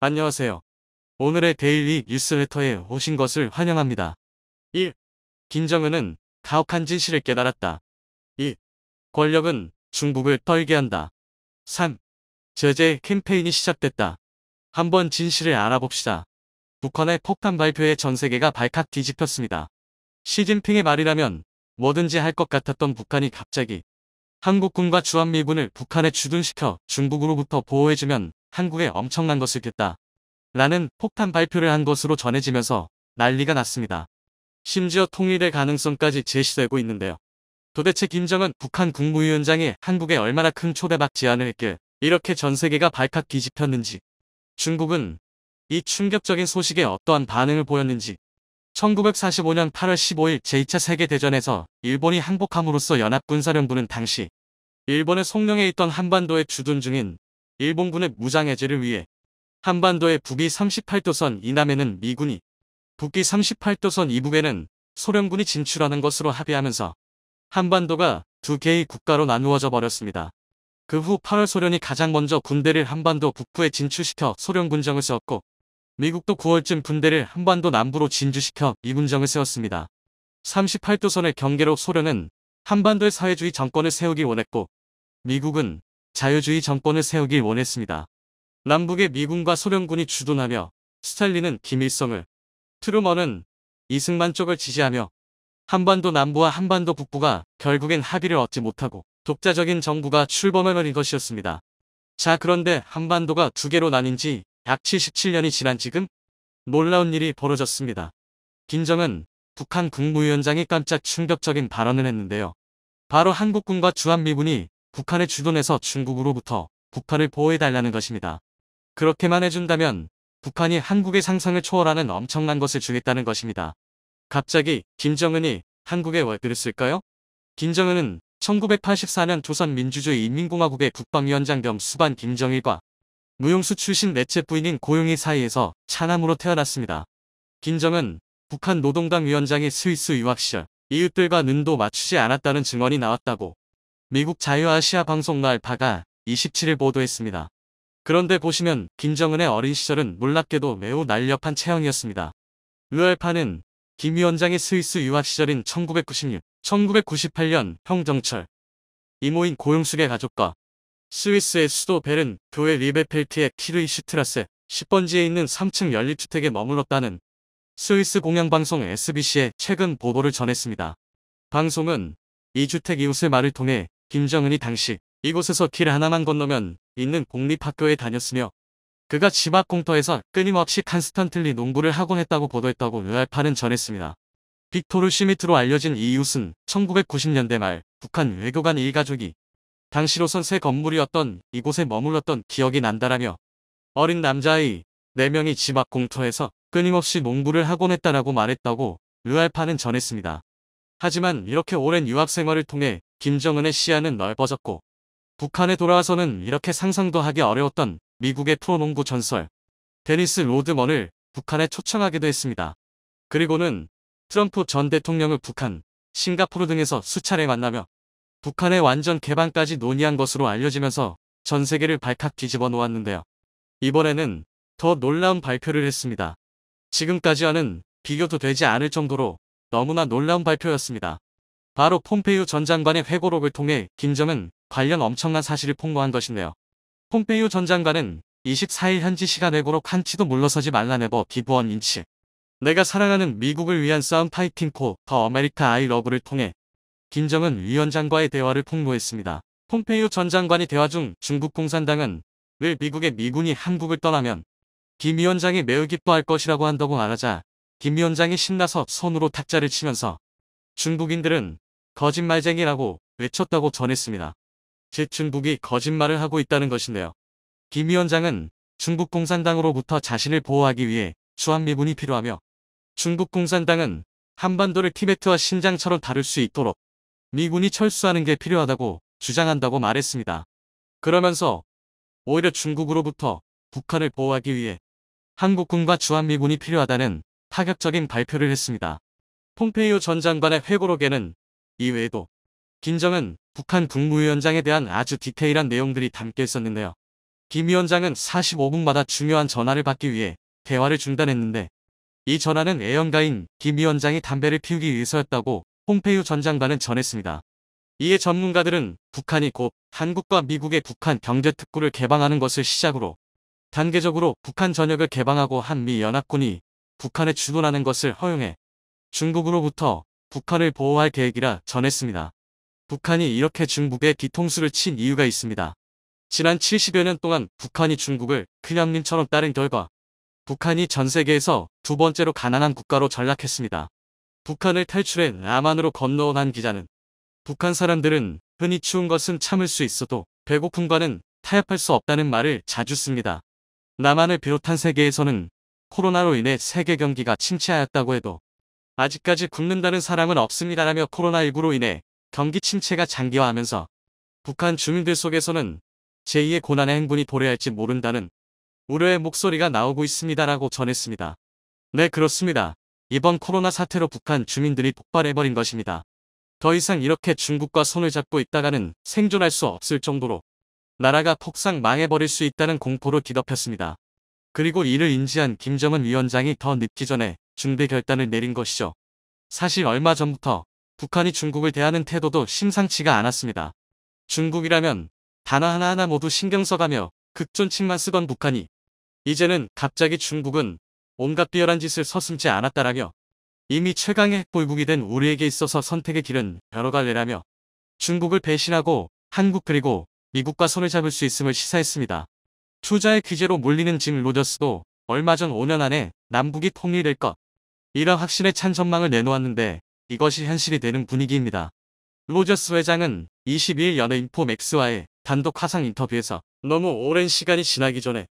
안녕하세요. 오늘의 데일리 뉴스레터에 오신 것을 환영합니다. 1. 김정은은 가혹한 진실을 깨달았다. 2. 권력은 중국을 떨게 한다. 3. 제재 캠페인이 시작됐다. 한번 진실을 알아봅시다. 북한의 폭탄 발표에 전 세계가 발칵 뒤집혔습니다. 시진핑의 말이라면 뭐든지 할 것 같았던 북한이 갑자기 한국군과 주한미군을 북한에 주둔시켜 중국으로부터 보호해주면 한국에 엄청난 것을 깼다 라는 폭탄 발표를 한 것으로 전해지면서 난리가 났습니다. 심지어 통일의 가능성까지 제시되고 있는데요. 도대체 김정은 북한 국무위원장이 한국에 얼마나 큰 초대박 제안을 했길 이렇게 전 세계가 발칵 뒤집혔는지 중국은 이 충격적인 소식에 어떠한 반응을 보였는지 1945년 8월 15일 제2차 세계대전에서 일본이 항복함으로써 연합군사령부는 당시 일본의 송령에 있던 한반도의 주둔 중인 일본군의 무장해제를 위해 한반도의 북위 38도선 이남에는 미군이 북위 38도선 이북에는 소련군이 진출하는 것으로 합의하면서 한반도가 두 개의 국가로 나누어져 버렸습니다. 그 후 8월 소련이 가장 먼저 군대를 한반도 북부에 진출시켜 소련군정을 세웠고 미국도 9월쯤 군대를 한반도 남부로 진주시켜 미군정을 세웠습니다. 38도선의 경계로 소련은 한반도의 사회주의 정권을 세우기 원했고 미국은 자유주의 정권을 세우길 원했습니다. 남북의 미군과 소련군이 주둔하며 스탈린은 김일성을, 트루먼은 이승만 쪽을 지지하며 한반도 남부와 한반도 북부가 결국엔 합의를 얻지 못하고 독자적인 정부가 출범해버린 것이었습니다. 자 그런데 한반도가 두 개로 나뉜 지약 77년이 지난 지금 놀라운 일이 벌어졌습니다. 김정은 북한 국무위원장이 깜짝 충격적인 발언을 했는데요. 바로 한국군과 주한미군이 북한의 주둔에서 중국으로부터 북한을 보호해달라는 것입니다. 그렇게만 해준다면 북한이 한국의 상상을 초월하는 엄청난 것을 주겠다는 것입니다. 갑자기 김정은이 한국에 왜 그랬을까요? 김정은은 1984년 조선민주주의 인민공화국의 국방위원장 겸 수반 김정일과 무용수 출신 넷째 부인인 고용희 사이에서 차남으로 태어났습니다. 김정은 북한 노동당 위원장의 스위스 유학 시절 이웃들과 눈도 맞추지 않았다는 증언이 나왔다고 미국 자유아시아 방송 알파가 27일 보도했습니다. 그런데 보시면 김정은의 어린 시절은 몰랍게도 매우 날렵한 체형이었습니다. 의알파는 김 위원장의 스위스 유학 시절인 1996, 1998년 형정철 이모인 고용숙의 가족과 스위스의 수도 베른 교회 리베펠트의 키르이슈트라스 10번지에 있는 3층 연립주택에 머물렀다는 스위스 공영방송 SBC의 최근 보도를 전했습니다. 방송은 이 주택 이웃의 말을 통해 김정은이 당시 이곳에서 길 하나만 건너면 있는 공립학교에 다녔으며 그가 집 앞 공터에서 끊임없이 칸스턴틀리 농구를 하곤 했다고 보도했다고 르알파는 전했습니다. 빅토르 시미트로 알려진 이웃은 1990년대 말 북한 외교관 일가족이 당시로선 새 건물이었던 이곳에 머물렀던 기억이 난다라며 어린 남자아이 4명이 집 앞 공터에서 끊임없이 농구를 하곤 했다라고 말했다고 르알파는 전했습니다. 하지만 이렇게 오랜 유학 생활을 통해 김정은의 시야는 넓어졌고 북한에 돌아와서는 이렇게 상상도 하기 어려웠던 미국의 프로농구 전설 데니스 로드먼을 북한에 초청하기도 했습니다. 그리고는 트럼프 전 대통령을 북한, 싱가포르 등에서 수차례 만나며 북한의 완전 개방까지 논의한 것으로 알려지면서 전 세계를 발칵 뒤집어 놓았는데요. 이번에는 더 놀라운 발표를 했습니다. 지금까지와는 비교도 되지 않을 정도로 너무나 놀라운 발표였습니다. 바로 폼페이우 전 장관의 회고록을 통해 김정은 관련 엄청난 사실을 폭로한 것인데요. 폼페이우 전 장관은 24일 현지 시간 회고록 한 치도 물러서지 말라네버 비브원 인치 내가 사랑하는 미국을 위한 싸움 파이팅 코 더 아메리카 아이 러브를 통해 김정은 위원장과의 대화를 폭로했습니다. 폼페이오 전 장관이 대화 중 중국 공산당은 늘 미국의 미군이 한국을 떠나면 김 위원장이 매우 기뻐할 것이라고 한다고 말하자 김 위원장이 신나서 손으로 탁자를 치면서 중국인들은 거짓말쟁이라고 외쳤다고 전했습니다. 제 중국이 거짓말을 하고 있다는 것인데요. 김 위원장은 중국 공산당으로부터 자신을 보호하기 위해 주한미군이 필요하며 중국 공산당은 한반도를 티베트와 신장처럼 다룰 수 있도록 미군이 철수하는 게 필요하다고 주장한다고 말했습니다. 그러면서 오히려 중국으로부터 북한을 보호하기 위해 한국군과 주한미군이 필요하다는 파격적인 발표를 했습니다. 폼페이오 전 장관의 회고록에는 이외에도 김정은 북한 국무위원장에 대한 아주 디테일한 내용들이 담겨 있었는데요. 김 위원장은 45분마다 중요한 전화를 받기 위해 대화를 중단했는데 이 전화는 애연가인 김 위원장이 담배를 피우기 위해서였다고 홍페유 전 장관은 전했습니다. 이에 전문가들은 북한이 곧 한국과 미국의 북한 경제특구를 개방하는 것을 시작으로 단계적으로 북한 전역을 개방하고 한미연합군이 북한에 주둔하는 것을 허용해 중국으로부터 북한을 보호할 계획이라 전했습니다. 북한이 이렇게 중국에 뒤통수를 친 이유가 있습니다. 지난 70여 년 동안 북한이 중국을 큰형님처럼 따른 결과 북한이 전 세계에서 두 번째로 가난한 국가로 전락했습니다. 북한을 탈출해 남한으로 건너온 한 기자는 북한 사람들은 흔히 추운 것은 참을 수 있어도 배고픔과는 타협할 수 없다는 말을 자주 씁니다. 남한을 비롯한 세계에서는 코로나로 인해 세계 경기가 침체하였다고 해도 아직까지 굶는다는 사람은 없습니다라며 코로나19로 인해 경기 침체가 장기화하면서 북한 주민들 속에서는 제2의 고난의 행군이 도래할지 모른다는 우려의 목소리가 나오고 있습니다라고 전했습니다. 네 그렇습니다. 이번 코로나 사태로 북한 주민들이 폭발해버린 것입니다. 더 이상 이렇게 중국과 손을 잡고 있다가는 생존할 수 없을 정도로 나라가 폭상 망해버릴 수 있다는 공포로 뒤덮였습니다. 그리고 이를 인지한 김정은 위원장이 더 늦기 전에 준비 결단을 내린 것이죠. 사실 얼마 전부터 북한이 중국을 대하는 태도도 심상치가 않았습니다. 중국이라면 단어 하나하나 모두 신경 써가며 극존칭만 쓰던 북한이 이제는 갑자기 중국은 온갖 비열한 짓을 서슴지 않았다라며 이미 최강의 핵보유국이 된 우리에게 있어서 선택의 길은 여러 갈래라며 중국을 배신하고 한국 그리고 미국과 손을 잡을 수 있음을 시사했습니다. 투자의 규제로 몰리는 짐 로저스도 얼마 전 5년 안에 남북이 통일될 것 이런 확신에 찬 전망을 내놓았는데 이것이 현실이 되는 분위기입니다. 로저스 회장은 22일 연예인포 맥스와의 단독 화상 인터뷰에서 너무 오랜 시간이 지나기 전에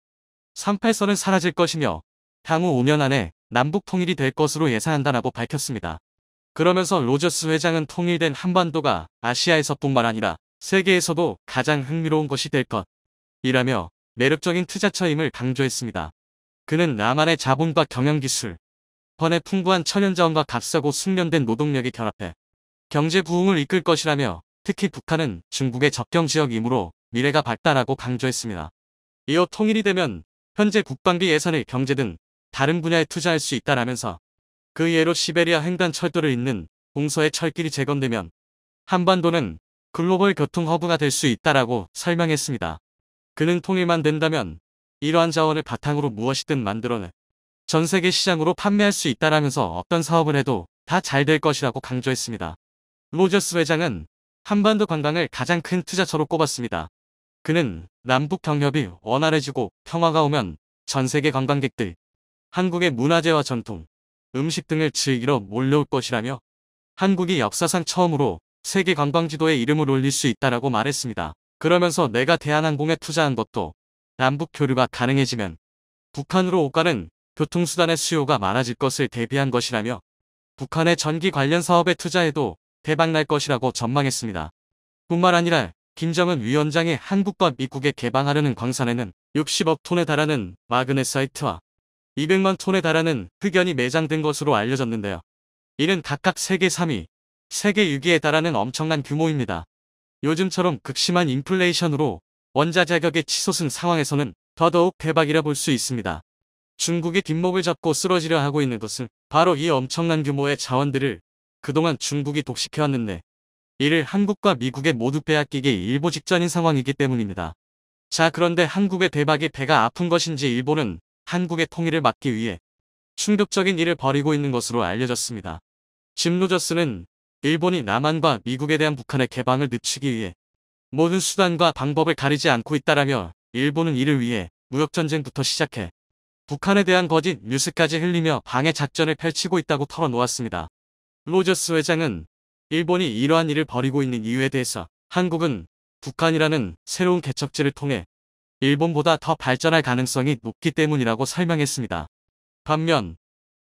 38선은 사라질 것이며 향후 5년 안에 남북 통일이 될 것으로 예상한다라고 밝혔습니다. 그러면서 로저스 회장은 통일된 한반도가 아시아에서뿐만 아니라 세계에서도 가장 흥미로운 것이 될 것. 이라며 매력적인 투자처임을 강조했습니다. 그는 남한의 자본과 경영기술, 번에 풍부한 천연자원과 값싸고 숙련된 노동력이 결합해 경제 부흥을 이끌 것이라며 특히 북한은 중국의 접경지역이므로 미래가 밝다라고 강조했습니다. 이어 통일이 되면 현재 국방비 예산을 경제 등 다른 분야에 투자할 수 있다라면서 그 예로 시베리아 횡단 철도를 잇는 동서의 철길이 재건되면 한반도는 글로벌 교통 허브가 될 수 있다라고 설명했습니다. 그는 통일만 된다면 이러한 자원을 바탕으로 무엇이든 만들어내 전 세계 시장으로 판매할 수 있다라면서 어떤 사업을 해도 다 잘 될 것이라고 강조했습니다. 로저스 회장은 한반도 관광을 가장 큰 투자처로 꼽았습니다. 그는 남북 경협이 원활해지고 평화가 오면 전 세계 관광객들, 한국의 문화재와 전통, 음식 등을 즐기러 몰려올 것이라며 한국이 역사상 처음으로 세계 관광지도에 이름을 올릴 수 있다라고 말했습니다. 그러면서 내가 대한항공에 투자한 것도 남북 교류가 가능해지면 북한으로 옷가는 교통수단의 수요가 많아질 것을 대비한 것이라며 북한의 전기 관련 사업에 투자해도 대박날 것이라고 전망했습니다. 뿐만 아니라 김정은 위원장의 한국과 미국에 개방하려는 광산에는 60억 톤에 달하는 마그네사이트와 200만 톤에 달하는 흑연이 매장된 것으로 알려졌는데요. 이는 각각 세계 3위, 세계 6위에 달하는 엄청난 규모입니다. 요즘처럼 극심한 인플레이션으로 원자자격의 치솟은 상황에서는 더더욱 대박이라 볼 수 있습니다. 중국이 뒷목을 잡고 쓰러지려 하고 있는 것은 바로 이 엄청난 규모의 자원들을 그동안 중국이 독식해왔는데 이를 한국과 미국의 모두 빼앗기기 일보 직전인 상황이기 때문입니다. 자 그런데 한국의 대박이 배가 아픈 것인지 일본은 한국의 통일을 막기 위해 충격적인 일을 벌이고 있는 것으로 알려졌습니다. 짐 로저스는 일본이 남한과 미국에 대한 북한의 개방을 늦추기 위해 모든 수단과 방법을 가리지 않고 있다라며 일본은 이를 위해 무역전쟁부터 시작해 북한에 대한 거짓 뉴스까지 흘리며 방해 작전을 펼치고 있다고 털어놓았습니다. 로저스 회장은 일본이 이러한 일을 벌이고 있는 이유에 대해서 한국은 북한이라는 새로운 개척지를 통해 일본보다 더 발전할 가능성이 높기 때문이라고 설명했습니다. 반면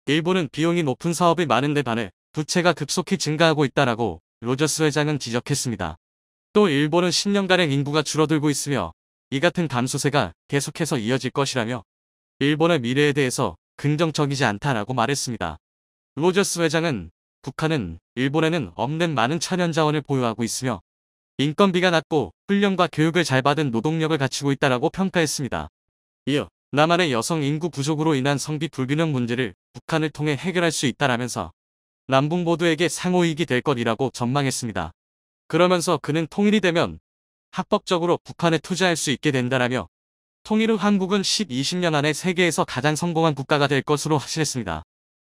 일본은 비용이 높은 사업이 많은데 반해 부채가 급속히 증가하고 있다라고 로저스 회장은 지적했습니다. 또 일본은 10년간의 인구가 줄어들고 있으며 이 같은 감소세가 계속해서 이어질 것이라며 일본의 미래에 대해서 긍정적이지 않다라고 말했습니다. 로저스 회장은 북한은 일본에는 없는 많은 천연 자원을 보유하고 있으며 인건비가 낮고 훈련과 교육을 잘 받은 노동력을 갖추고 있다라고 평가했습니다. 이어 남한의 여성 인구 부족으로 인한 성비 불균형 문제를 북한을 통해 해결할 수 있다라면서 남북 모두에게 상호이익이 될 것이라고 전망했습니다. 그러면서 그는 통일이 되면 합법적으로 북한에 투자할 수 있게 된다라며 통일 후 한국은 10, 20년 안에 세계에서 가장 성공한 국가가 될 것으로 확신했습니다.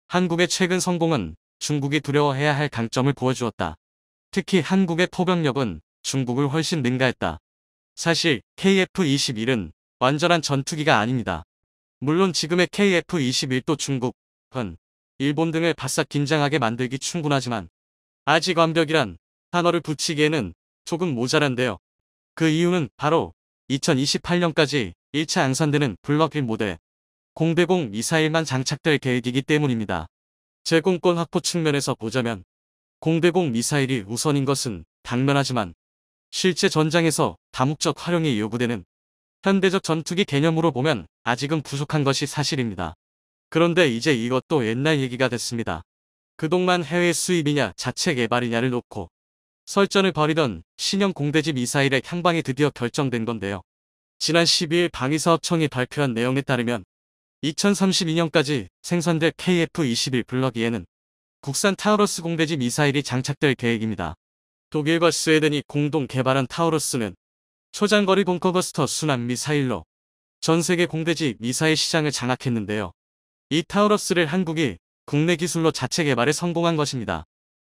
한국의 최근 성공은 중국이 두려워해야 할 강점을 보여주었다. 특히 한국의 포병력은 중국을 훨씬 능가했다. 사실 KF-21은 완전한 전투기가 아닙니다. 물론 지금의 KF-21도 중국, 은 일본 등을 바싹 긴장하게 만들기 충분하지만 아직 완벽이란 단어를 붙이기에는 조금 모자란데요. 그 이유는 바로 2028년까지 1차 양산대는 블러핀 모델 0대공 미사일만 장착될 계획이기 때문입니다. 제공권 확보 측면에서 보자면 0대공 미사일이 우선인 것은 당면하지만 실제 전장에서 다목적 활용이 요구되는 현대적 전투기 개념으로 보면 아직은 부족한 것이 사실입니다. 그런데 이제 이것도 옛날 얘기가 됐습니다. 그동안 해외 수입이냐 자체 개발이냐를 놓고 설전을 벌이던 신형 공대지 미사일의 향방이 드디어 결정된 건데요. 지난 12일 방위사업청이 발표한 내용에 따르면 2032년까지 생산될 KF-21 블럭2에는 국산 타우러스 공대지 미사일이 장착될 계획입니다. 독일과 스웨덴이 공동 개발한 타우러스는 초장거리 본커버스터 순환 미사일로 전 세계 공대지 미사일 시장을 장악했는데요. 이 타우러스를 한국이 국내 기술로 자체 개발에 성공한 것입니다.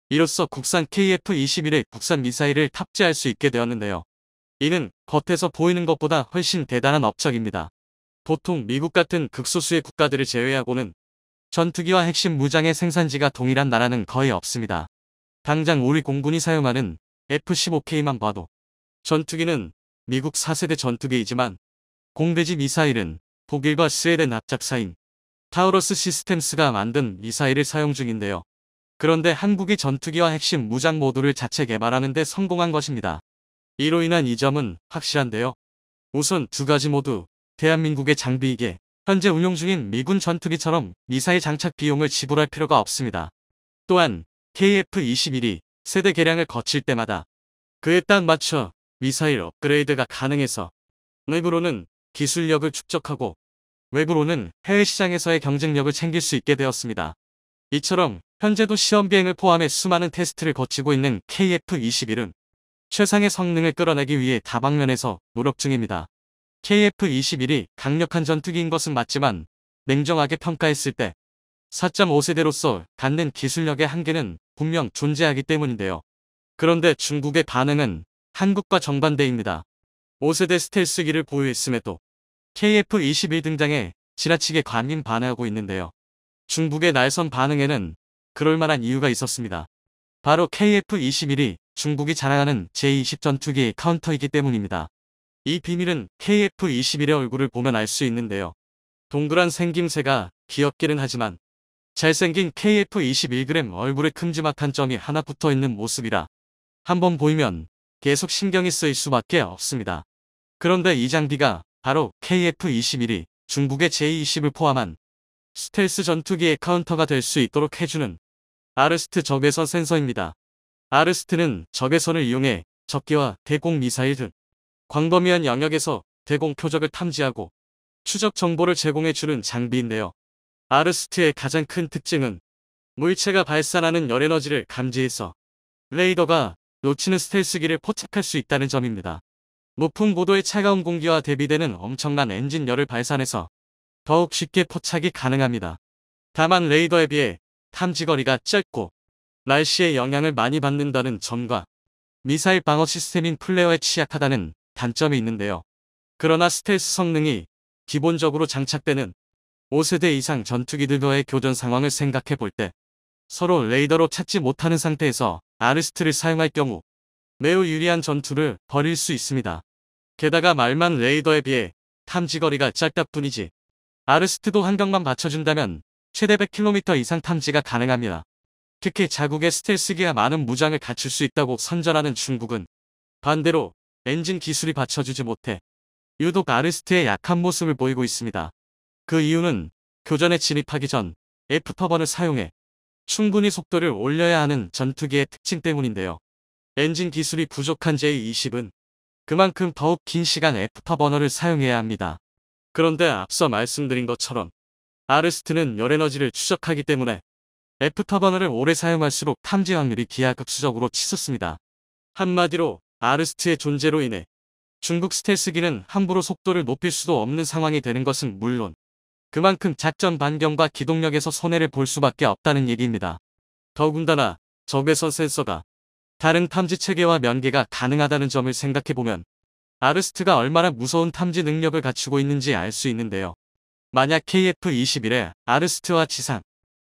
이로써 국산 KF-21의 국산 미사일을 탑재할 수 있게 되었는데요. 이는 겉에서 보이는 것보다 훨씬 대단한 업적입니다. 보통 미국 같은 극소수의 국가들을 제외하고는 전투기와 핵심 무장의 생산지가 동일한 나라는 거의 없습니다. 당장 우리 공군이 사용하는 F-15K만 봐도 전투기는 미국 4세대 전투기이지만 공대지 미사일은 독일과 스웨덴 합작사인 타우러스 시스템스가 만든 미사일을 사용 중인데요. 그런데 한국이 전투기와 핵심 무장 모두를 자체 개발하는 데 성공한 것입니다. 이로 인한 이점은 확실한데요. 우선 두 가지 모두 대한민국의 장비이게 현재 운용 중인 미군 전투기처럼 미사일 장착 비용을 지불할 필요가 없습니다. 또한 KF-21이 세대 개량을 거칠 때마다 그에 딱 맞춰 미사일 업그레이드가 가능해서 외부로는 기술력을 축적하고 외부로는 해외 시장에서의 경쟁력을 챙길 수 있게 되었습니다. 이처럼 현재도 시험 비행을 포함해 수많은 테스트를 거치고 있는 KF-21은 최상의 성능을 끌어내기 위해 다방면에서 노력 중입니다. KF-21이 강력한 전투기인 것은 맞지만 냉정하게 평가했을 때 4.5세대로서 갖는 기술력의 한계는 분명 존재하기 때문인데요. 그런데 중국의 반응은 한국과 정반대입니다. 5세대 스텔스기를 보유했음에도 KF-21 등장에 지나치게 관민 반응하고 있는데요. 중국의 날선 반응에는 그럴만한 이유가 있었습니다. 바로 KF-21이 중국이 자랑하는 제20 전투기 카운터이기 때문입니다. 이 비밀은 KF-21의 얼굴을 보면 알 수 있는데요. 동그란 생김새가 귀엽기는 하지만 잘생긴 KF-21그램 얼굴에 큼지막한 점이 하나 붙어있는 모습이라 한번 보이면 계속 신경이 쓰일 수밖에 없습니다. 그런데 이 장비가 바로 KF-21이 중국의 J-20을 포함한 스텔스 전투기의 카운터가 될 수 있도록 해주는 아르스트 적외선 센서입니다. 아르스트는 적외선을 이용해 적기와 대공 미사일 등 광범위한 영역에서 대공 표적을 탐지하고 추적 정보를 제공해주는 장비인데요. 아르스트의 가장 큰 특징은 물체가 발산하는 열에너지를 감지해서 레이더가 놓치는 스텔스기를 포착할 수 있다는 점입니다. 높은 고도의 차가운 공기와 대비되는 엄청난 엔진 열을 발산해서 더욱 쉽게 포착이 가능합니다. 다만 레이더에 비해 탐지거리가 짧고 날씨의 영향을 많이 받는다는 점과 미사일 방어 시스템인 플레어에 취약하다는 단점이 있는데요. 그러나 스텔스 성능이 기본적으로 장착되는 5세대 이상 전투기들과의 교전 상황을 생각해 볼 때 서로 레이더로 찾지 못하는 상태에서 아르스트를 사용할 경우 매우 유리한 전투를 벌일 수 있습니다. 게다가 말만 레이더에 비해 탐지 거리가 짧다 뿐이지 아르스트도 환경만 받쳐준다면 최대 100km 이상 탐지가 가능합니다. 특히 자국의 스텔스기가 많은 무장을 갖출 수 있다고 선전하는 중국은 반대로 엔진 기술이 받쳐주지 못해 유독 아르스트의 약한 모습을 보이고 있습니다. 그 이유는 교전에 진입하기 전애프터번을 사용해 충분히 속도를 올려야 하는 전투기의 특징 때문인데요. 엔진 기술이 부족한 제20은 그만큼 더욱 긴 시간 애프터버너를 사용해야 합니다. 그런데 앞서 말씀드린 것처럼 아르스트는 열에너지를 추적하기 때문에 애프터버너를 오래 사용할수록 탐지 확률이 기하급수적으로 치솟습니다. 한마디로 아르스트의 존재로 인해 중국 스텔스기는 함부로 속도를 높일 수도 없는 상황이 되는 것은 물론 그만큼 작전 반경과 기동력에서 손해를 볼 수밖에 없다는 얘기입니다. 더군다나 적외선 센서가 다른 탐지 체계와 면계가 가능하다는 점을 생각해보면 아르스트가 얼마나 무서운 탐지 능력을 갖추고 있는지 알 수 있는데요. 만약 KF-21에 아르스트와 지상,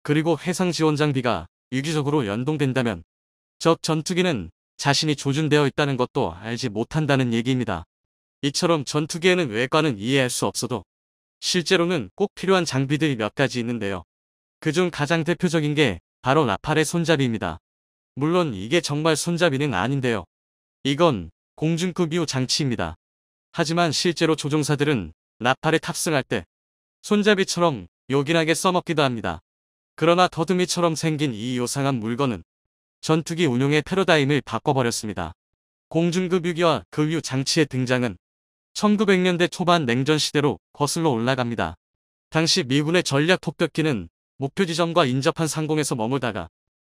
그리고 해상 지원 장비가 유기적으로 연동된다면 적 전투기는 자신이 조준되어 있다는 것도 알지 못한다는 얘기입니다. 이처럼 전투기에는 외관은 이해할 수 없어도 실제로는 꼭 필요한 장비들이 몇 가지 있는데요. 그 중 가장 대표적인 게 바로 나팔의 손잡이입니다. 물론 이게 정말 손잡이는 아닌데요. 이건 공중급 이후 장치입니다. 하지만 실제로 조종사들은 나팔에 탑승할 때 손잡이처럼 요긴하게 써먹기도 합니다. 그러나 더듬이처럼 생긴 이 요상한 물건은 전투기 운용의 패러다임을 바꿔버렸습니다. 공중급 유기와 급유 장치의 등장은 1900년대 초반 냉전 시대로 거슬러 올라갑니다. 당시 미군의 전략 폭격기는 목표 지점과 인접한 상공에서 머물다가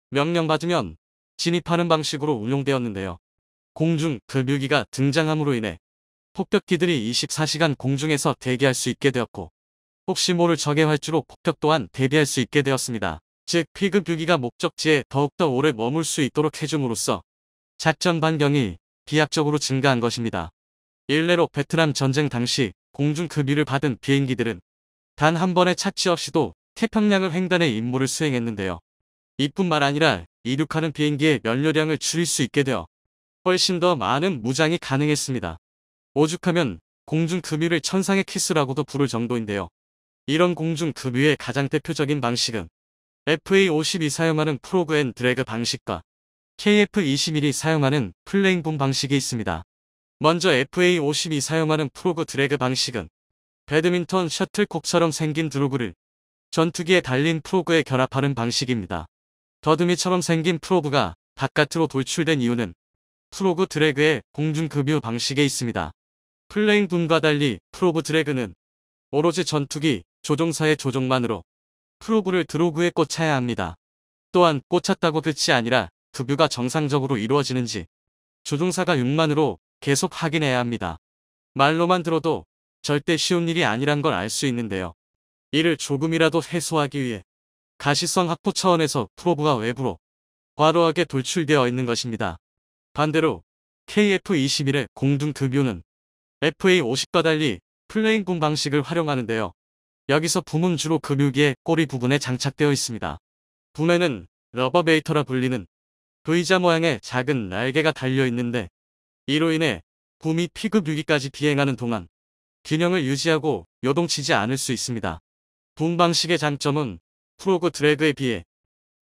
명령받으면 진입하는 방식으로 운용되었는데요. 공중 급유기가 등장함으로 인해 폭격기들이 24시간 공중에서 대기할 수 있게 되었고 혹시 모를 적의 활주로 폭격 또한 대비할 수 있게 되었습니다. 즉 피급유기가 목적지에 더욱더 오래 머물 수 있도록 해줌으로써 작전 반경이 비약적으로 증가한 것입니다. 일례로 베트남 전쟁 당시 공중 급유를 그 받은 비행기들은 단 한 번의 착취 없이도 태평양을 횡단해 임무를 수행했는데요. 이뿐만 아니라 이륙하는 비행기의 연료량을 줄일 수 있게 되어 훨씬 더 많은 무장이 가능했습니다. 오죽하면 공중 급유를 그 천상의 키스라고도 부를 정도인데요. 이런 공중급유의 가장 대표적인 방식은 FA52 사용하는 프로그 앤 드래그 방식과 KF21이 사용하는 플레잉붐 방식이 있습니다. 먼저 FA52 사용하는 프로그 드래그 방식은 배드민턴 셔틀콕처럼 생긴 드로그를 전투기에 달린 프로그에 결합하는 방식입니다. 더듬이처럼 생긴 프로그가 바깥으로 돌출된 이유는 프로그 드래그의 공중급유 방식에 있습니다. 플레잉붐과 달리 프로그 드래그는 오로지 전투기 조종사의 조종만으로 프로브를 드로그에 꽂아야 합니다. 또한 꽂혔다고 끝이 아니라 두뷰가 정상적으로 이루어지는지 조종사가 육만으로 계속 확인해야 합니다. 말로만 들어도 절대 쉬운 일이 아니란 걸 알 수 있는데요. 이를 조금이라도 해소하기 위해 가시성 확보 차원에서 프로브가 외부로 과로하게 돌출되어 있는 것입니다. 반대로 KF-21의 공중 드뷰는 FA-50과 달리 플레잉 군 방식을 활용하는데요. 여기서 붐은 주로 근기의 꼬리 부분에 장착되어 있습니다. 붐에는 러버베이터라 불리는 V자 모양의 작은 날개가 달려있는데 이로 인해 붐이 피급 유기까지 비행하는 동안 균형을 유지하고 요동치지 않을 수 있습니다. 붐 방식의 장점은 프로그 드래그에 비해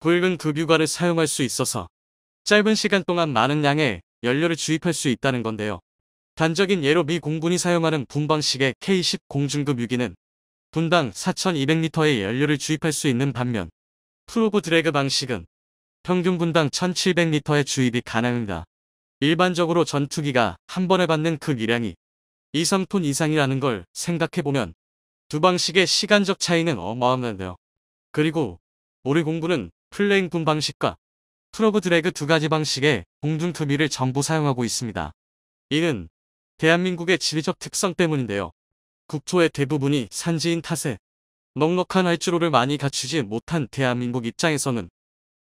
굵은 급유가를 사용할 수 있어서 짧은 시간 동안 많은 양의 연료를 주입할 수 있다는 건데요. 단적인 예로 미 공군이 사용하는 붐방식의 K-10 공중급 유기는 분당 4,200리터의 연료를 주입할 수 있는 반면 프로브 드래그 방식은 평균 분당 1,700리터의 주입이 가능합니다. 일반적으로 전투기가 한 번에 받는 그미량이 2, 3톤 이상이라는 걸 생각해보면 두 방식의 시간적 차이는 어마어마한데요. 그리고 우리 공군은 플레잉군 방식과 프로브 드래그 두 가지 방식의 공중 투비를 전부 사용하고 있습니다. 이는 대한민국의 지리적 특성 때문인데요. 국토의 대부분이 산지인 탓에 넉넉한 활주로를 많이 갖추지 못한 대한민국 입장에서는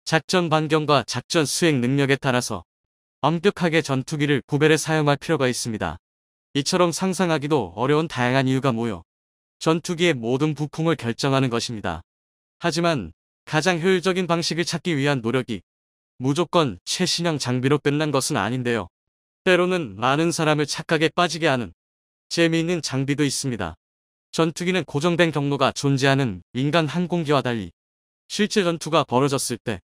작전 반경과 작전 수행 능력에 따라서 엄격하게 전투기를 구별해 사용할 필요가 있습니다. 이처럼 상상하기도 어려운 다양한 이유가 모여 전투기의 모든 부품을 결정하는 것입니다. 하지만 가장 효율적인 방식을 찾기 위한 노력이 무조건 최신형 장비로 끝난 것은 아닌데요. 때로는 많은 사람을 착각에 빠지게 하는 재미있는 장비도 있습니다. 전투기는 고정된 경로가 존재하는 민간 항공기와 달리 실제 전투가 벌어졌을 때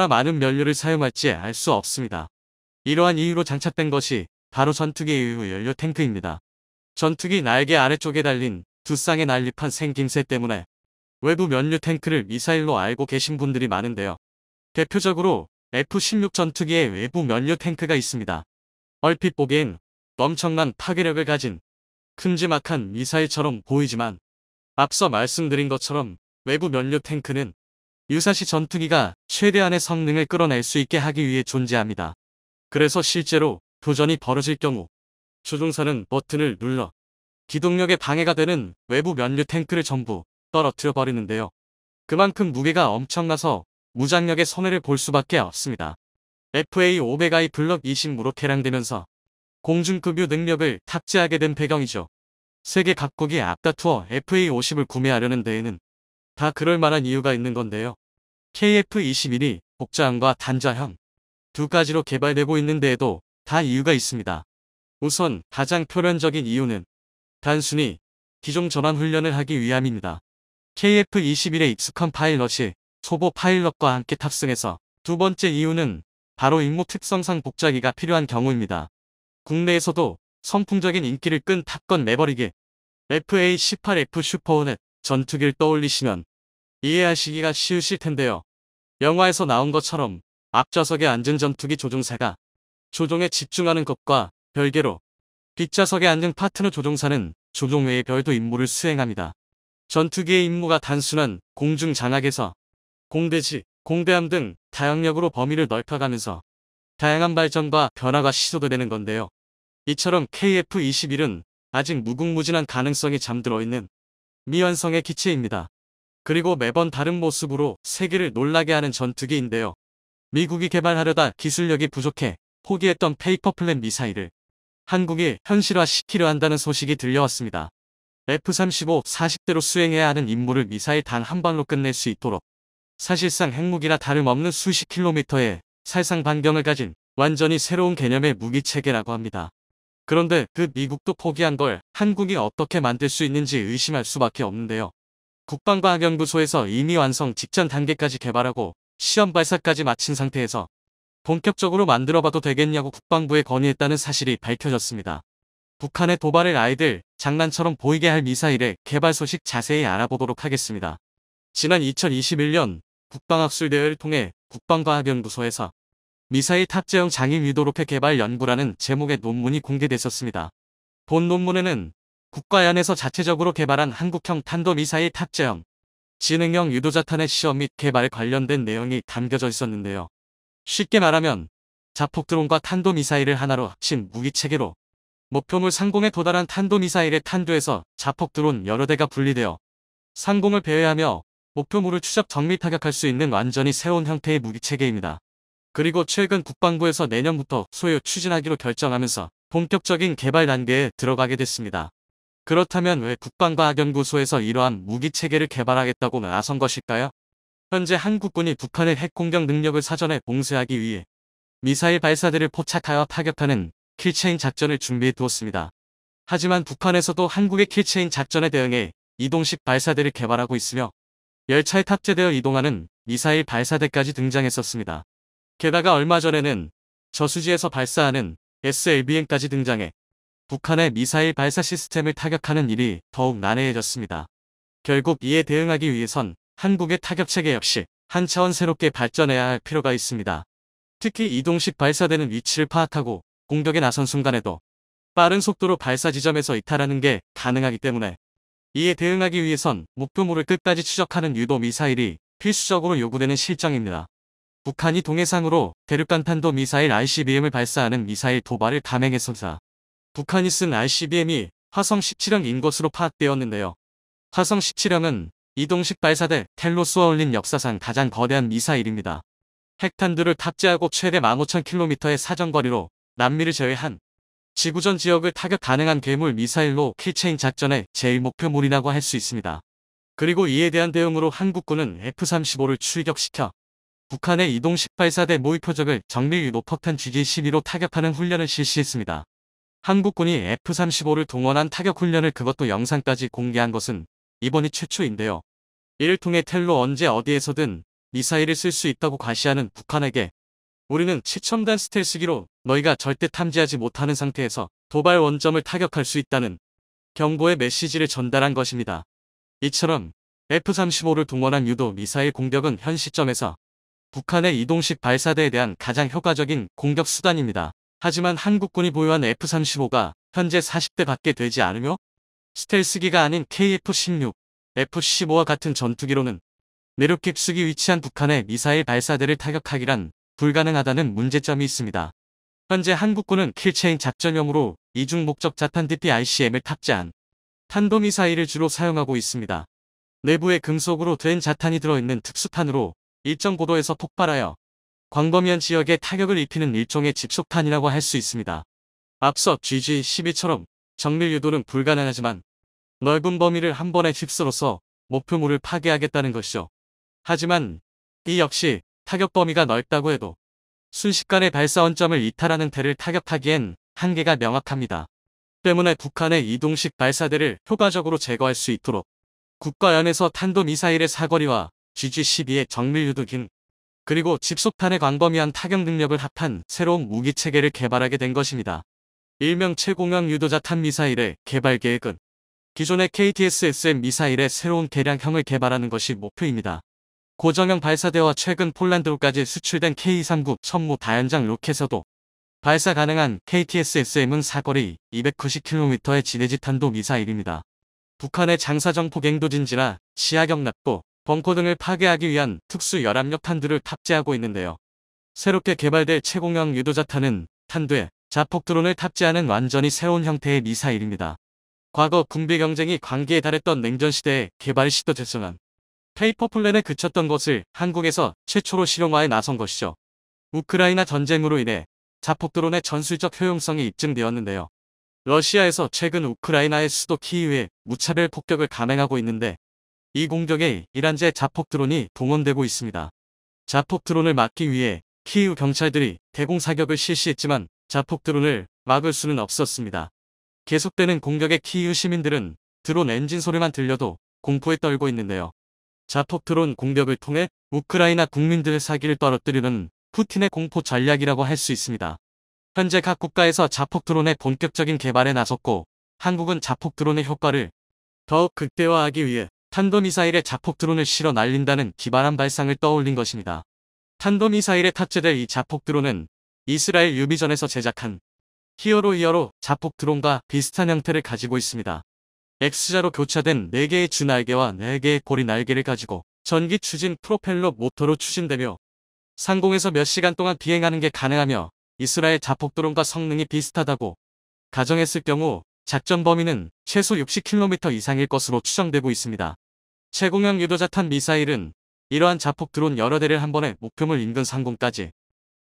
얼마나 많은 연료를 사용할지 알 수 없습니다. 이러한 이유로 장착된 것이 바로 전투기의 연료 탱크입니다. 전투기 날개 아래쪽에 달린 두 쌍의 난립한 생김새 때문에 외부 면류 탱크를 미사일로 알고 계신 분들이 많은데요. 대표적으로 F-16 전투기의 외부 면류 탱크가 있습니다. 얼핏 보기엔 엄청난 파괴력을 가진 큼지막한 미사일처럼 보이지만 앞서 말씀드린 것처럼 외부 면류 탱크는 유사시 전투기가 최대한의 성능을 끌어낼 수 있게 하기 위해 존재합니다. 그래서 실제로 도전이 벌어질 경우 조종사는 버튼을 눌러 기동력에 방해가 되는 외부 면류 탱크를 전부 떨어뜨려 버리는데요. 그만큼 무게가 엄청나서 무장력의 손해를 볼 수밖에 없습니다. FA500i 블럭 2 0으로 개량되면서 공중급유 능력을 탑재하게 된 배경이죠. 세계 각국이 앞다투어 FA-50을 구매하려는 데에는 다 그럴 만한 이유가 있는 건데요. KF-21이 복자형과 단자형 두 가지로 개발되고 있는 데에도 다 이유가 있습니다. 우선 가장 표면적인 이유는 단순히 기종 전환 훈련을 하기 위함입니다. KF-21에 익숙한 파일럿이 초보 파일럿과 함께 탑승해서 두 번째 이유는 바로 임무 특성상 복자기가 필요한 경우입니다. 국내에서도 선풍적인 인기를 끈 탑건 매버릭의 FA-18F 슈퍼호넷 전투기를 떠올리시면 이해하시기가 쉬우실 텐데요. 영화에서 나온 것처럼 앞좌석에 앉은 전투기 조종사가 조종에 집중하는 것과 별개로 뒷좌석에 앉은 파트너 조종사는 조종 외의 별도 임무를 수행합니다. 전투기의 임무가 단순한 공중 장악에서 공대지, 공대함 등 다양력으로 범위를 넓혀가면서 다양한 발전과 변화가 시도되는 건데요. 이처럼 KF-21은 아직 무궁무진한 가능성이 잠들어 있는 미완성의 기체입니다. 그리고 매번 다른 모습으로 세계를 놀라게 하는 전투기인데요. 미국이 개발하려다 기술력이 부족해 포기했던 페이퍼 플랜 미사일을 한국이 현실화시키려 한다는 소식이 들려왔습니다. F-35 40대로 수행해야 하는 임무를 미사일 단 한 발로 끝낼 수 있도록 사실상 핵무기나 다름없는 수십 킬로미터의 살상 반경을 가진 완전히 새로운 개념의 무기체계라고 합니다. 그런데 그 미국도 포기한 걸 한국이 어떻게 만들 수 있는지 의심할 수밖에 없는데요. 국방과학연구소에서 이미 완성 직전 단계까지 개발하고 시험 발사까지 마친 상태에서 본격적으로 만들어봐도 되겠냐고 국방부에 건의했다는 사실이 밝혀졌습니다. 북한의 도발을 아이들 장난처럼 보이게 할 미사일의 개발 소식 자세히 알아보도록 하겠습니다. 지난 2021년 국방학술대회를 통해 국방과학연구소에서 미사일 탑재형 장인 위도로켓 개발 연구라는 제목의 논문이 공개됐었습니다. 본 논문에는 국가연에서 자체적으로 개발한 한국형 탄도미사일 탑재형 진행형 유도자탄의 시험 및 개발에 관련된 내용이 담겨져 있었는데요. 쉽게 말하면 자폭 드론과 탄도미사일을 하나로 합친 무기체계로 목표물 상공에 도달한 탄도미사일의 탄두에서 자폭 드론 여러 대가 분리되어 상공을 배회하며 목표물을 추적 정밀 타격할 수 있는 완전히 새로운 형태의 무기체계입니다. 그리고 최근 국방부에서 내년부터 소유 추진하기로 결정하면서 본격적인 개발 단계에 들어가게 됐습니다. 그렇다면 왜 국방과학연구소에서 이러한 무기체계를 개발하겠다고 나선 것일까요? 현재 한국군이 북한의 핵공격 능력을 사전에 봉쇄하기 위해 미사일 발사대를 포착하여 타격하는 킬체인 작전을 준비해 두었습니다. 하지만 북한에서도 한국의 킬체인 작전에 대응해 이동식 발사대를 개발하고 있으며 열차에 탑재되어 이동하는 미사일 발사대까지 등장했었습니다. 게다가 얼마 전에는 저수지에서 발사하는 SLBM까지 등장해 북한의 미사일 발사 시스템을 타격하는 일이 더욱 난해해졌습니다. 결국 이에 대응하기 위해선 한국의 타격체계 역시 한 차원 새롭게 발전해야 할 필요가 있습니다. 특히 이동식 발사되는 위치를 파악하고 공격에 나선 순간에도 빠른 속도로 발사 지점에서 이탈하는 게 가능하기 때문에 이에 대응하기 위해선 목표물을 끝까지 추적하는 유도 미사일이 필수적으로 요구되는 실정입니다. 북한이 동해상으로 대륙간탄도 미사일 ICBM을 발사하는 미사일 도발을 감행했습니다. 북한이 쓴 ICBM이 화성 17형인 것으로 파악되었는데요. 화성 17형은 이동식 발사대 텔로 스와올린 역사상 가장 거대한 미사일입니다. 핵탄두를 탑재하고 최대 15,000km의 사정거리로 남미를 제외한 지구전 지역을 타격 가능한 괴물 미사일로 킬체인 작전의 제일 목표물이라고 할 수 있습니다. 그리고 이에 대한 대응으로 한국군은 F-35를 출격시켜 북한의 이동 18사대 모의 표적을 정밀 유도폭탄 GD-12로 타격하는 훈련을 실시했습니다. 한국군이 F-35를 동원한 타격 훈련을 그것도 영상까지 공개한 것은 이번이 최초인데요. 이를 통해 텔로 언제 어디에서든 미사일을 쓸 수 있다고 과시하는 북한에게 우리는 최첨단 스텔스기로 너희가 절대 탐지하지 못하는 상태에서 도발 원점을 타격할 수 있다는 경고의 메시지를 전달한 것입니다. 이처럼 F-35를 동원한 유도 미사일 공격은 현 시점에서 북한의 이동식 발사대에 대한 가장 효과적인 공격 수단입니다. 하지만 한국군이 보유한 F-35가 현재 40대밖에 되지 않으며 스텔스기가 아닌 KF-16, F-15와 같은 전투기로는 내륙 깊숙이 위치한 북한의 미사일 발사대를 타격하기란 불가능하다는 문제점이 있습니다. 현재 한국군은 킬체인 작전용으로 이중 목적 자탄 DPICM을 탑재한 탄도미사일을 주로 사용하고 있습니다. 내부에 금속으로 된 자탄이 들어있는 특수탄으로 1.5도에서 폭발하여 광범위한 지역에 타격을 입히는 일종의 집속탄이라고 할 수 있습니다. 앞서 GG-12처럼 정밀 유도는 불가능하지만 넓은 범위를 한 번에 휩쓸어서 목표물을 파괴하겠다는 것이죠. 하지만 이 역시 타격 범위가 넓다고 해도 순식간에 발사 원점을 이탈하는 대를 타격하기엔 한계가 명확합니다. 때문에 북한의 이동식 발사대를 효과적으로 제거할 수 있도록 국가 연에서 탄도미사일의 사거리와 GG12의 정밀유도긴 그리고 집속탄의 광범위한 타격 능력을 합한 새로운 무기체계를 개발하게 된 것입니다. 일명 최공항 유도자 탄 미사일의 개발 계획은 기존의 KTSSM 미사일의 새로운 개량형을 개발하는 것이 목표입니다. 고정형 발사대와 최근 폴란드로까지 수출된 K-39 천무 다연장 로켓에서도 발사 가능한 KTSSM은 사거리 290km의 지내지 탄도 미사일입니다. 북한의 장사정 폭행도 진지라 시야경 낮고 벙커 등을 파괴하기 위한 특수 열압력 탄두를 탑재하고 있는데요. 새롭게 개발될 체공형 유도자탄은 탄두에 자폭 드론을 탑재하는 완전히 새로운 형태의 미사일입니다. 과거 군비 경쟁이 관계에 달했던 냉전 시대에 개발 시도 대성한 페이퍼 플랜에 그쳤던 것을 한국에서 최초로 실용화에 나선 것이죠. 우크라이나 전쟁으로 인해 자폭 드론의 전술적 효용성이 입증되었는데요. 러시아에서 최근 우크라이나의 수도 키이우에 무차별 폭격을 감행하고 있는데 이 공격에 이란제 자폭 드론이 동원되고 있습니다. 자폭 드론을 막기 위해 키우 경찰들이 대공 사격을 실시했지만 자폭 드론을 막을 수는 없었습니다. 계속되는 공격에 키우 시민들은 드론 엔진 소리만 들려도 공포에 떨고 있는데요. 자폭 드론 공격을 통해 우크라이나 국민들의 사기를 떨어뜨리는 푸틴의 공포 전략이라고 할 수 있습니다. 현재 각 국가에서 자폭 드론의 본격적인 개발에 나섰고 한국은 자폭 드론의 효과를 더욱 극대화하기 위해 탄도미사일에 자폭 드론을 실어 날린다는 기발한 발상을 떠올린 것입니다. 탄도미사일에 탑재될 이 자폭 드론은 이스라엘 유비전에서 제작한 히어로 히어로 자폭 드론과 비슷한 형태를 가지고 있습니다. X자로 교차된 4개의 주날개와 4개의 고리 날개를 가지고 전기 추진 프로펠러 모터로 추진되며 상공에서 몇 시간 동안 비행하는 게 가능하며 이스라엘 자폭 드론과 성능이 비슷하다고 가정했을 경우 작전 범위는 최소 60km 이상일 것으로 추정되고 있습니다. 최공영 유도자탄 미사일은 이러한 자폭 드론 여러 대를 한 번에 목표물 인근 상공까지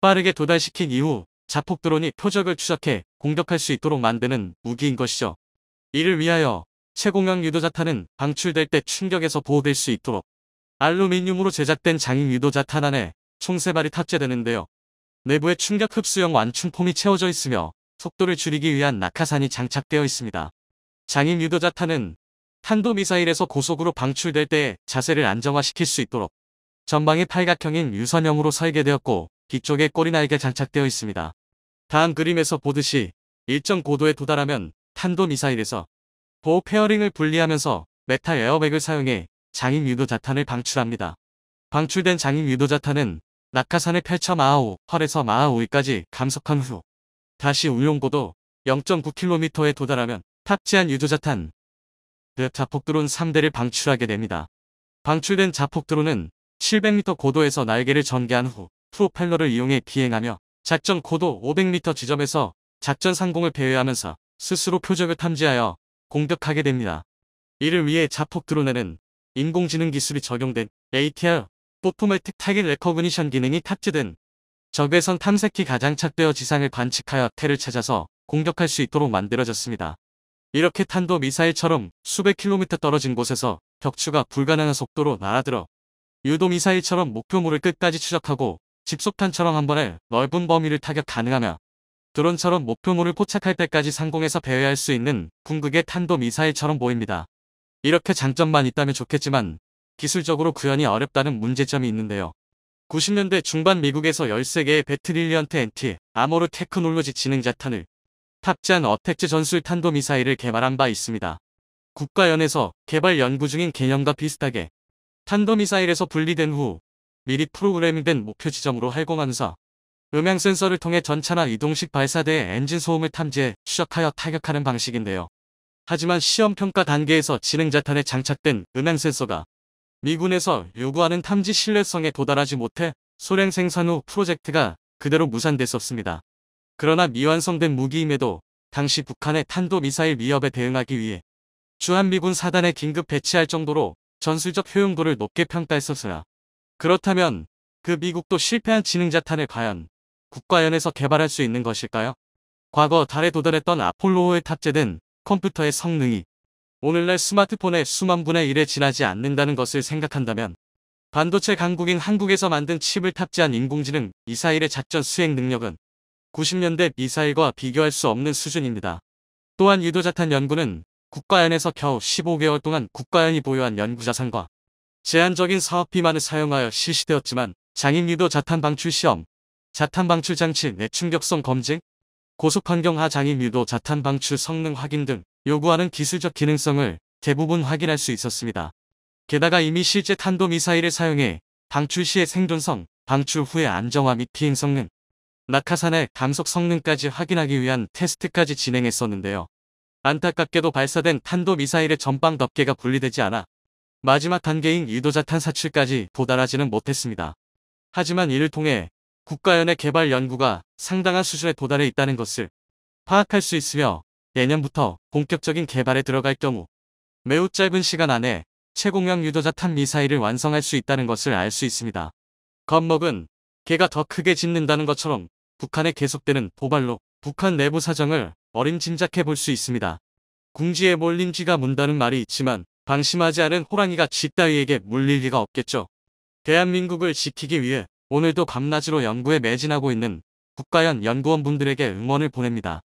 빠르게 도달시킨 이후 자폭 드론이 표적을 추적해 공격할 수 있도록 만드는 무기인 것이죠. 이를 위하여 최공영 유도자탄은 방출될 때 충격에서 보호될 수 있도록 알루미늄으로 제작된 장인 유도자탄 안에 총 3발이 탑재되는데요. 내부에 충격 흡수형 완충폼이 채워져 있으며 속도를 줄이기 위한 낙하산이 장착되어 있습니다. 장인 유도자탄은 탄도미사일에서 고속으로 방출될 때 자세를 안정화시킬 수 있도록 전방이 팔각형인 유선형으로 설계되었고 뒤쪽에 꼬리날개 장착되어 있습니다. 다음 그림에서 보듯이 일정 고도에 도달하면 탄도미사일에서 보호 페어링을 분리하면서 메탈 에어백을 사용해 장인 유도 자탄을 방출합니다. 방출된 장인 유도 자탄은 낙하산을 펼쳐 마하 우펄에서 마하 5위까지 감속한 후 다시 운용고도 0.9km에 도달하면 탑재한 유도자탄 그 자폭드론 3대를 방출하게 됩니다. 방출된 자폭드론은 700m 고도에서 날개를 전개한 후 프로펠러를 이용해 비행하며 작전 고도 500m 지점에서 작전 상공을 배회하면서 스스로 표적을 탐지하여 공격하게 됩니다. 이를 위해 자폭 드론에는 인공지능 기술이 적용된 ATR, 포토매틱 타겟 레커그니션 기능이 탑재된 적외선 탐색기 가장착되어 지상을 관측하여 테를 찾아서 공격할 수 있도록 만들어졌습니다. 이렇게 탄도 미사일처럼 수백 킬로미터 떨어진 곳에서 격추가 불가능한 속도로 날아들어 유도 미사일처럼 목표물을 끝까지 추적하고 집속탄처럼 한 번에 넓은 범위를 타격 가능하며 드론처럼 목표물을 포착할 때까지 상공에서 배회할 수 있는 궁극의 탄도 미사일처럼 보입니다. 이렇게 장점만 있다면 좋겠지만 기술적으로 구현이 어렵다는 문제점이 있는데요. 90년대 중반 미국에서 13개의 배틀 일리언트 NT 아모르 테크놀로지 진행 자탄을 탑재한 어택즈 전술 탄도미사일을 개발한 바 있습니다. 국가연에서 개발 연구 중인 개념과 비슷하게 탄도미사일에서 분리된 후 미리 프로그램밍된 목표 지점으로 활공하면서 음향 센서를 통해 전차나 이동식 발사대의 엔진 소음을 탐지해 추적하여 타격하는 방식인데요. 하지만 시험평가 단계에서 진행자탄에 장착된 음향 센서가 미군에서 요구하는 탐지 신뢰성에 도달하지 못해 소량 생산 후 프로젝트가 그대로 무산됐었습니다. 그러나 미완성된 무기임에도 당시 북한의 탄도미사일 위협에 대응하기 위해 주한미군 사단에 긴급 배치할 정도로 전술적 효용도를 높게 평가했었으나 그렇다면 그 미국도 실패한 지능자탄을 과연 국가연에서 개발할 수 있는 것일까요? 과거 달에 도달했던 아폴로호에 탑재된 컴퓨터의 성능이 오늘날 스마트폰의 수만분의 1에 지나지 않는다는 것을 생각한다면 반도체 강국인 한국에서 만든 칩을 탑재한 인공지능 미사일의 작전 수행 능력은 90년대 미사일과 비교할 수 없는 수준입니다. 또한 유도자탄 연구는 국가연에서 겨우 15개월 동안 국가연이 보유한 연구자산과 제한적인 사업비만을 사용하여 실시되었지만 장인 유도 자탄 방출 시험, 자탄 방출 장치 내충격성 검증, 고속 환경하 장인 유도 자탄 방출 성능 확인 등 요구하는 기술적 기능성을 대부분 확인할 수 있었습니다. 게다가 이미 실제 탄도미사일을 사용해 방출 시의 생존성, 방출 후의 안정화 및 비행 성능, 낙하산의 감속 성능까지 확인하기 위한 테스트까지 진행했었는데요. 안타깝게도 발사된 탄도미사일의 전방 덮개가 분리되지 않아 마지막 단계인 유도자 탄사출까지 도달하지는 못했습니다. 하지만 이를 통해 국가연의 개발 연구가 상당한 수준에 도달해 있다는 것을 파악할 수 있으며 내년부터 본격적인 개발에 들어갈 경우 매우 짧은 시간 안에 최공형 유도자 탄 미사일을 완성할 수 있다는 것을 알 수 있습니다. 겁먹은 개가 더 크게 짖는다는 것처럼 북한의 계속되는 도발로 북한 내부 사정을 어림짐작해 볼 수 있습니다. 궁지에 몰린 쥐가 문다는 말이 있지만 방심하지 않은 호랑이가 쥐 따위에게 물릴 리가 없겠죠. 대한민국을 지키기 위해 오늘도 밤낮으로 연구에 매진하고 있는 국가연 연구원분들에게 응원을 보냅니다.